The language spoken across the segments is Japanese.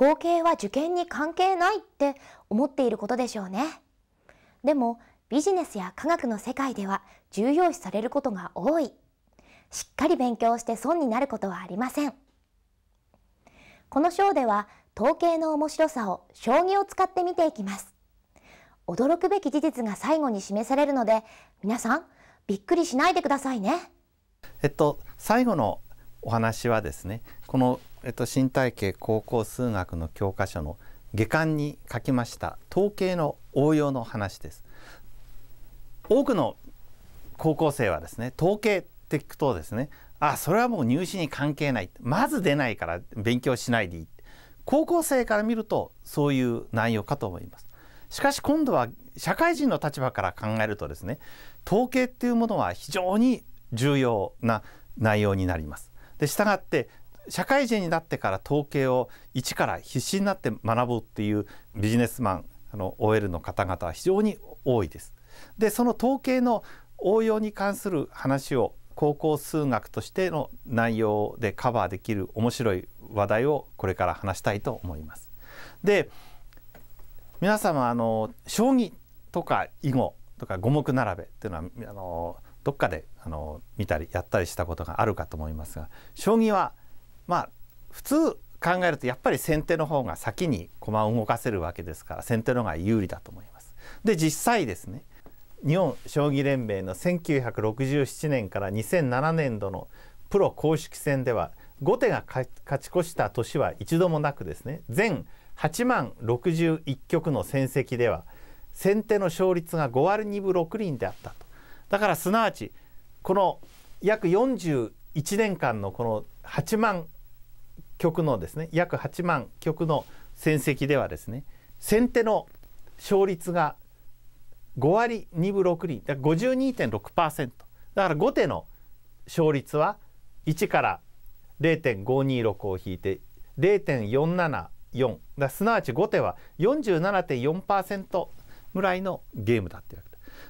統計は受験に関係ないって思っていることでしょうね。でも、ビジネスや科学の世界では重要視されることが多い。しっかり勉強して損になることはありません。この章では統計の面白さを将棋を使って見ていきます。驚くべき事実が最後に示されるので、皆さんびっくりしないでくださいね。えっと、最後のお話はですねこのえっと、新体系高校数学の教科書の下巻に書きました統計の応用の話です多くの高校生はですね統計って聞くとですねあそれはもう入試に関係ないまず出ないから勉強しないでいい高校生から見るとそういう内容かと思いますしかし今度は社会人の立場から考えるとですね統計っていうものは非常に重要な内容になりますで従って社会人になってから統計を一から必死になって学ぼうっていうビジネスマンあの OL の方々は非常に多いです。でその統計の応用に関する話を高校数学としての内容でカバーできる面白い話題をこれから話したいと思います。で皆様あの将棋とか囲碁とか五目並べっていうのはあのどっかであの見たりやったりしたことがあるかと思いますが将棋はまあ普通考えるとやっぱり先手の方が先に駒を動かせるわけですから先手の方が有利だと思います。で実際ですね日本将棋連盟の1967年から2007年度のプロ公式戦では後手が勝ち越した年は一度もなくですね全8万61局の戦績では先手の勝率が5割2分6厘であったとだからすなわちこの約41年間のこの8万曲のですね約8万曲の戦績ではですね先手の勝率が5割2分6厘だから52.6%だから後手の勝率は1から0.526を引いて0.474だすなわち後手は47.4%ぐらいのゲームだっていうわ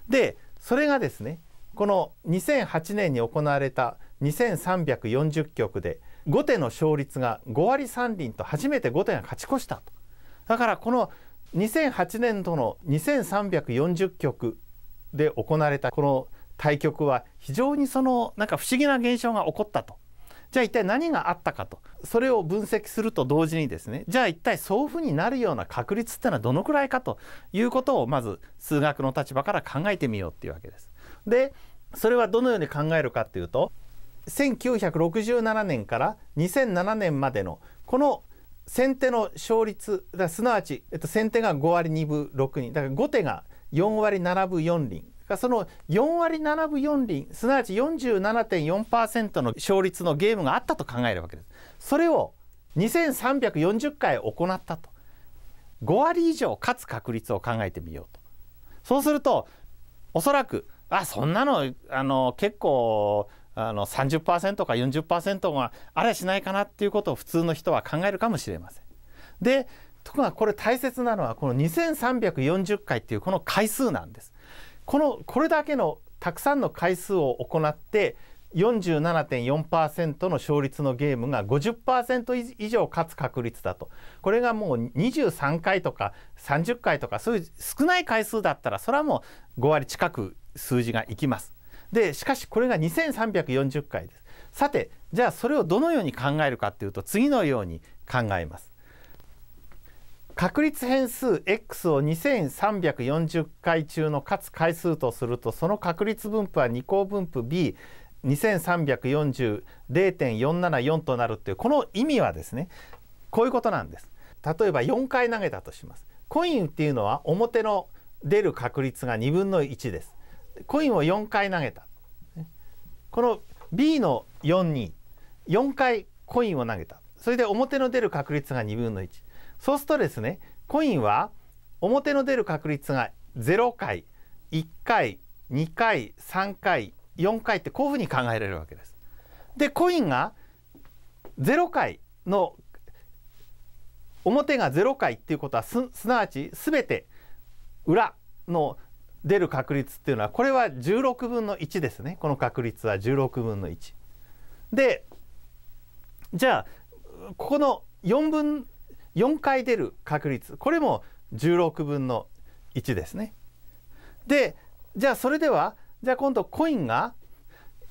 けでそれがですねこの2008年に行われた2340局で後手の勝率が5割3厘と初めて後手が勝ち越したとだからこの2008年度の2340局で行われたこの対局は非常にそのなんか不思議な現象が起こったとじゃあ一体何があったかとそれを分析すると同時にですねじゃあ一体そういうふうになるような確率ってのはどのくらいかということをまず数学の立場から考えてみようっていうわけです。でそれはどのように考えるかっていうと1967年から2007年までのこの先手の勝率すなわち、えっと、先手が5割2分6人だから後手が4割7分4輪その4割7分4輪すなわち47.4%の勝率のゲームがあったと考えるわけです。それを2340回行ったと5割以上勝つ確率を考えてみようとそうするとおそらくあそんなのあの結構あの30%か40%があれしないかなっていうことを普通の人は考えるかもしれません。でところがこれ大切なのはこの2340回っていうこの回数なんです。このこれだけのたくさんの回数を行って47.4%の勝率のゲームが50%以上勝つ確率だとこれがもう23回とか30回とかそういう少ない回数だったらそれはもう5割近く数字がいきます。でしかしこれが2340回ですさてじゃあそれをどのように考えるかっていうと次のように考えます確率変数 x を2340回中の勝つ回数とするとその確率分布は2項分布 b 2340.474となるっていうこの意味はですねこういうことなんです例えば4回投げたとしますコインっていうのは表の出る確率が2分の1ですコインを4回投げたこの B の4に4回コインを投げたそれで表の出る確率が2分の1そうするとですねコインは表の出る確率が0回1回2回3回4回ってこういうふうに考えられるわけです。でコインが0回の表が0回っていうことはすなわち全て裏の出る確率っていうのはこれは16分の1ですねこの確率は16分の1。でじゃあここの4分4回出る確率これも16分の1ですね。でじゃあそれではじゃあ今度コインが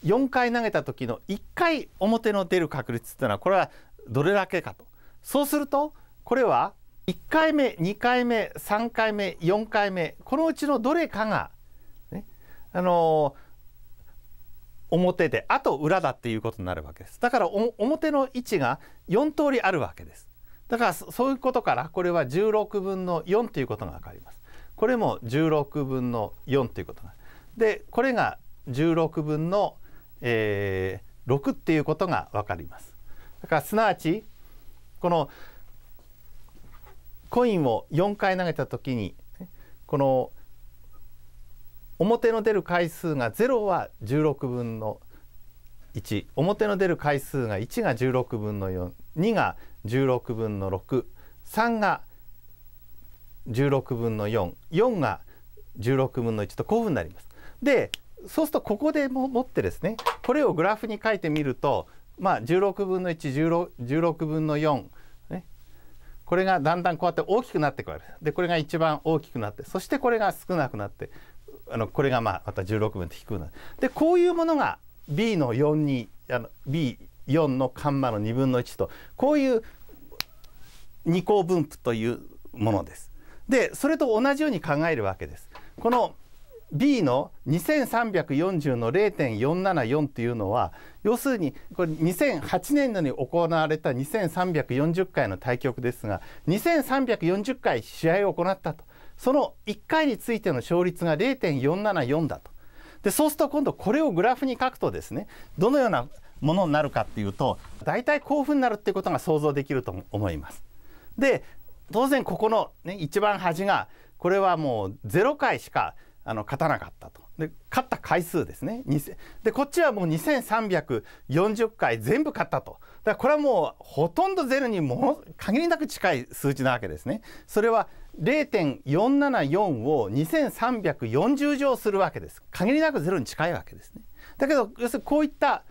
4回投げた時の1回表の出る確率っていうのはこれはどれだけかと。そうするとこれは1回目2回目3回目4回目このうちのどれかが、ね、あの表であと裏だっていうことになるわけですだから表の位置が4通りあるわけですだからそういうことからこれは16分の4ということが分かりますこれも16分の4ということがでこれが16分の、えー、6っていうことが分かりますだからすなわちこの「コインを4回投げた時にこの表の出る回数が0は16分の1表の出る回数が1が16分の42が16分の63が16分の44が16分の1とこういうふうになります。でそうするとここでも持ってですねこれをグラフに書いてみるとまあ16分の116分の4これがだんだんこうやって大きくなってくるでこれが一番大きくなってそしてこれが少なくなってあのこれがまあまた16分って低くなるでこういうものが B の4にあの B4 のカンマの2分の1とこういう二項分布というものです。でそれと同じように考えるわけです。この B の2340の0.474っていうのは要するにこれ2008年度に行われた2340回の対局ですが2340回試合を行ったとその1回についての勝率が0.474だとでそうすると今度これをグラフに書くとですねどのようなものになるかっていうと大体こうふうになるってことが想像できると思います。で当然ここの、ね、一番端がこれはもう0回しかあの勝たなかったとで勝った回数ですねでこっちはもう2340回全部勝ったとだからこれはもうほとんどゼロにも限りなく近い数値なわけですねそれは0.474を2340乗するわけです限りなくゼロに近いわけですねだけど要するにこういった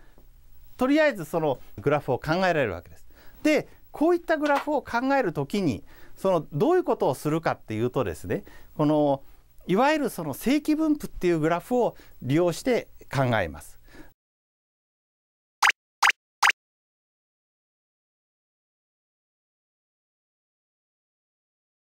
とりあえずそのグラフを考えられるわけですでこういったグラフを考えるときにそのどういうことをするかっていうとですねこのいわゆるその正規分布っていうグラフを利用して考えます。